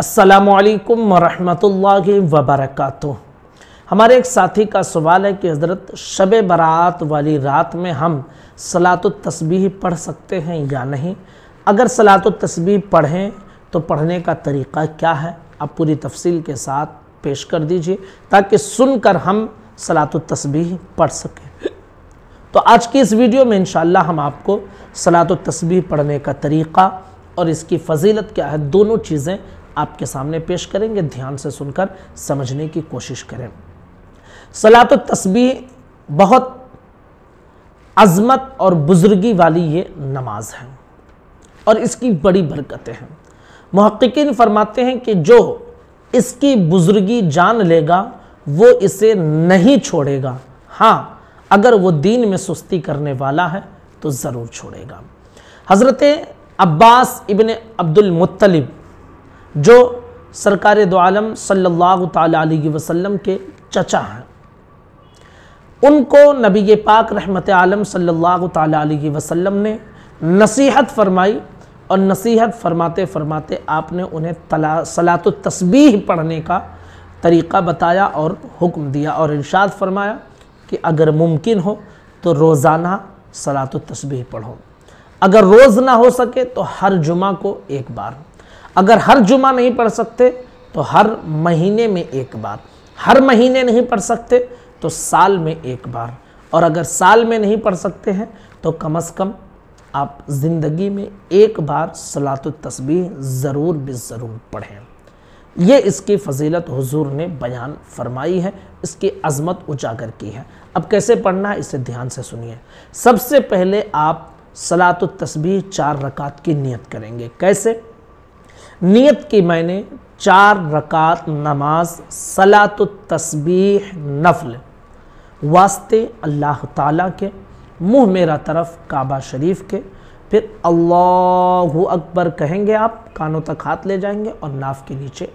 असलकम वरहमल वबरक हमारे एक साथी का सवाल है कि हज़रत शब बारात वाली रात में हम सलात तस्बी पढ़ सकते हैं या नहीं अगर सलात तस्बी पढ़ें तो पढ़ने का तरीक़ा क्या है आप पूरी तफसील के साथ पेश कर दीजिए ताकि सुनकर हम सलात तस्बी पढ़ सकें तो आज की इस वीडियो में इन हम आपको सलात तस्बी पढ़ने का तरीक़ा और इसकी फजीलत क्या है दोनों चीज़ें आपके सामने पेश करेंगे ध्यान से सुनकर समझने की कोशिश करें सलात तस्बी बहुत अजमत और बुज़ुर्गी वाली ये नमाज है और इसकी बड़ी बरकतें हैं महक्किन फरमाते हैं कि जो इसकी बुज़ुर्गी जान लेगा वो इसे नहीं छोड़ेगा हाँ अगर वो दीन में सुस्ती करने वाला है तो ज़रूर छोड़ेगा हज़रत अब्बास इबन अब्दुल मुत्तलिब जो सरकार दोम सल्ला सल्लल्लाहु अलैहि वसल्लम के चचा हैं उनको नबी पाक रहमत आलम सल्लल्लाहु अलैहि वसल्लम ने नसीहत फरमाई और नसीहत फरमाते फरमाते आपने उन्हें तला सलात तस्बीह पढ़ने का तरीक़ा बताया और हुक्म दिया और इर्शाद फरमाया कि अगर मुमकिन हो तो रोज़ाना सलात तस्बीह पढ़ो अगर रोज़ ना हो सके तो हर जुमा को एक बार अगर हर जुमा नहीं पढ़ सकते तो हर महीने में एक बार हर महीने नहीं पढ़ सकते तो साल में एक बार और अगर साल में नहीं पढ़ सकते हैं तो कम अज़ कम आप ज़िंदगी में एक बार सलात तस्बी ज़रूर भी ज़रूर पढ़ें ये इसकी फजीलत हुजूर ने बयान फरमाई है इसकी अजमत उजागर की है अब कैसे पढ़ना है इसे ध्यान से सुनिए सबसे पहले आप सलात तस्बी चार रकात की नियत करेंगे कैसे नियत की मैंने चार रकात नमाज सलात तस्बीह नफल वास्ते अल्लाह ताला के मुंह मेरा तरफ काबा शरीफ के फिर अल्लाह अकबर कहेंगे आप कानों तक हाथ ले जाएंगे और नाफ के नीचे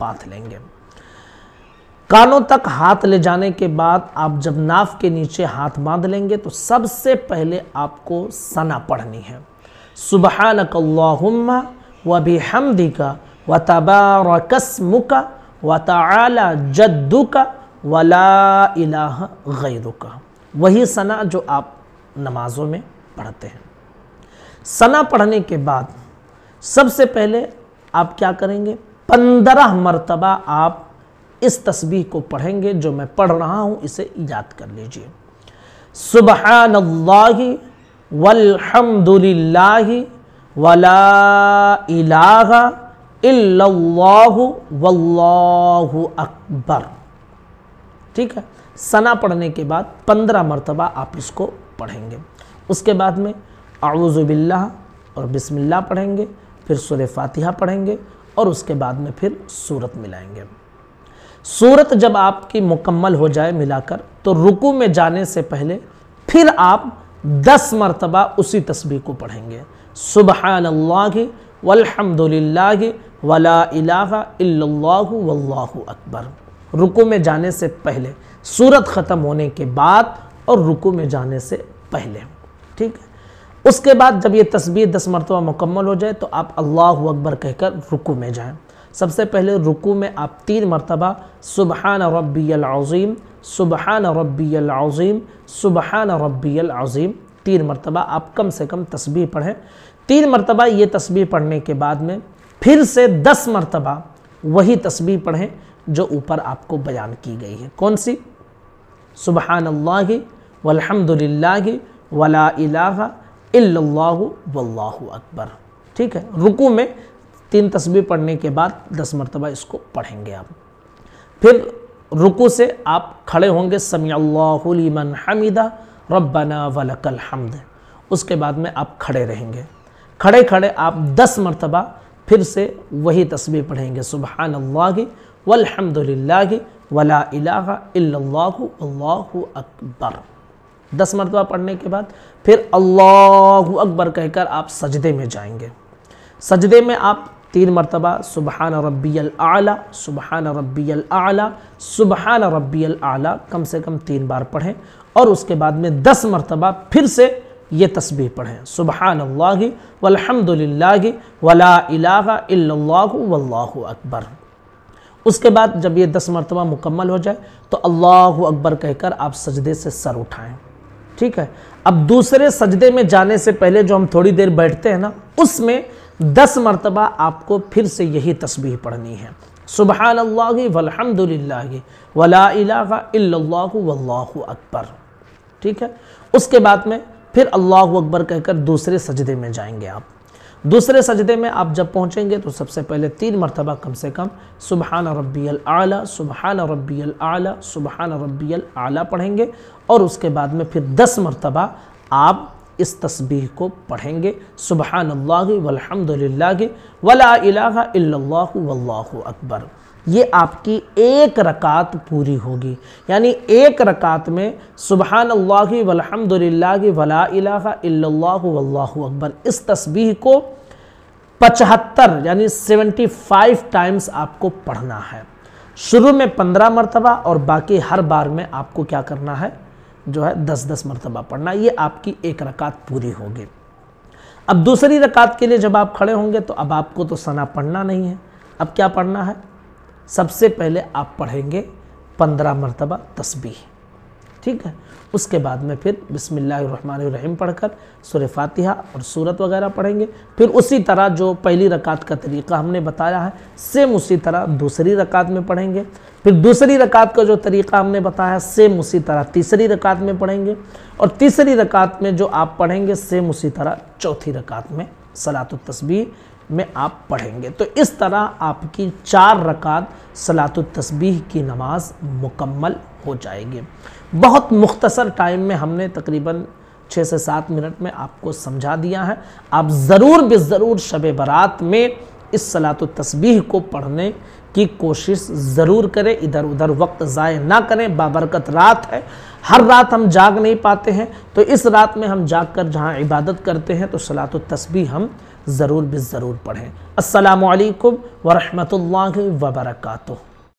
बांध लेंगे कानों तक हाथ ले जाने के बाद आप जब नाफ के नीचे हाथ बांध लेंगे तो सबसे पहले आपको सना पढ़नी है सुबह नकल्ला व भी हमदी का व तबारकस्म का व तला जद्दू का वला गैरू का वही सना जो आप नमाज़ों में पढ़ते हैं सना पढ़ने के बाद सबसे पहले आप क्या करेंगे पंद्रह मरतबा आप इस तस्बीह को पढ़ेंगे जो मैं पढ़ रहा हूँ इसे याद कर लीजिए नल्ला वल्हमदुलिल्लाहि वला इलाह इल्लल्लाहु वल्लाहु अकबर ठीक है सना पढ़ने के बाद पंद्रह मरतबा आप इसको पढ़ेंगे उसके बाद में आउज़ुबिल्ला और बिस्मिल्लाह पढ़ेंगे फिर सुर फातिहा पढ़ेंगे और उसके बाद में फिर सूरत मिलाएंगे सूरत जब आपकी मुकम्मल हो जाए मिलाकर तो रुकू में जाने से पहले फिर आप दस मरतबा उसी तस्बीह को पढ़ेंगे सुबहानल्लाह वल्हमदुलिल्लाह वला इलाहा वल्लाहु अकबर रुकू में जाने से पहले सूरत ख़त्म होने के बाद और रुकू में जाने से पहले ठीक है उसके बाद जब ये तस्वीर दस मरतबा मुकम्मल हो जाए तो आप अल्लाह अकबर कहकर रुकू में जाएँ सबसे पहले रुकू में आप तीन मरतबा सुबहान रबी अज़ीम सुबहान रबीआजीम अज़ीम सुबहान रबी अज़ीम तीन मरतबा आप कम से कम तस्बी पढ़ें तीन मरतबा ये तस्बी पढ़ने के बाद में फिर से दस मरतबा वही तस्बी पढ़ें जो ऊपर आपको बयान की गई है कौन सी सुबहान अल्लाह वलहमदिल्ला वला अकबर ठीक है रुकू में तीन तस्बी पढ़ने के बाद दस मरतबा इसको पढ़ेंगे आप फिर रुकू से आप खड़े होंगे समी अल्लाह लिमन हमीदा रब्बना वलकल हमद उसके बाद में आप खड़े रहेंगे खड़े खड़े आप दस मरतबा फिर से वही तस्वीर पढ़ेंगे सुबह अल्लागी वलहमदिल्ला वला अल्लाह अकबर दस मरतबा पढ़ने के बाद फिर अल्लाह अकबर कहकर आप सजदे में जाएंगे सजदे में आप तीन मरतबा सुबहान रबी आला सुबहान रबी आला सुबहान रबी आला कम से कम तीन बार पढ़ें और उसके बाद में दस मरतबा फिर से ये तस्वीर पढ़ें सुबहान अल्लाह वलहमदिल्ला वला वल्लाह अकबर उसके बाद जब ये दस मरतबा मुकम्मल हो जाए तो अल्लाह अकबर कहकर आप सजदे से सर उठाएं ठीक है अब दूसरे सजदे में जाने से पहले जो हम थोड़ी देर बैठते हैं ना उसमें दस मरतबा आपको फिर से यही तस्वीर पढ़नी है सुबह वलहमदिल्ला वला अकबर ठीक है उसके बाद में फिर अल्लाह अकबर कहकर दूसरे सजदे में जाएंगे आप दूसरे सजदे में आप जब पहुँचेंगे तो सबसे पहले तीन मरतबा कम से कम सुबहान रबी आला सुबहान रबी आला सुबहान रबी आला पढ़ेंगे और उसके बाद में फिर दस मरतबा आप इस तस्बीह को पढ़ेंगे सुबहान अल्लाह वलहमदिल्ला वला वल्लाह अकबर ये आपकी एक रकात पूरी होगी यानी एक रकात में सुबहान अल्लाह वलहमदिल्ला वला वल्लाह अकबर इस तस्बीह को पचहत्तर यानी सेवेंटी फाइव टाइम्स आपको पढ़ना है शुरू में पंद्रह मरतबा और बाकी हर बार में आपको क्या करना है जो है दस दस मरतबा पढ़ना ये आपकी एक रकात पूरी होगी अब दूसरी रकात के लिए जब आप खड़े होंगे तो अब आपको तो सना पढ़ना नहीं है अब क्या पढ़ना है सबसे पहले आप पढ़ेंगे पंद्रह मरतबा तस्बीह ठीक है उसके बाद में फिर पढ़ कर सुर फातिहा और सूरत वगैरह पढ़ेंगे फिर उसी तरह जो पहली रकात का तरीका हमने बताया है सेम उसी तरह दूसरी रकात में पढ़ेंगे फिर दूसरी रकात का जो तरीका हमने बताया सेम उसी तरह तीसरी रकात में पढ़ेंगे और तीसरी रकात में जो आप पढ़ेंगे सेम उसी तरह चौथी रकात में सलात तस्वीर में आप पढ़ेंगे तो इस तरह आपकी चार रकात सलातुल तस्बीह की नमाज मुकम्मल हो जाएगी बहुत मुख्तसर टाइम में हमने तकरीबन छः से सात मिनट में आपको समझा दिया है आप ज़रूर बे ज़रूर शब बारात में इस सलात तस्बीह को पढ़ने की कोशिश ज़रूर करें इधर उधर वक्त ज़ाय ना करें बाबरकत रात है हर रात हम जाग नहीं पाते हैं तो इस रात में हम जाग कर जहाँ इबादत करते हैं तो सलात तस्बीह हम ज़रूर भी ज़रूर पढ़ें असलकम वरहमल वबरकू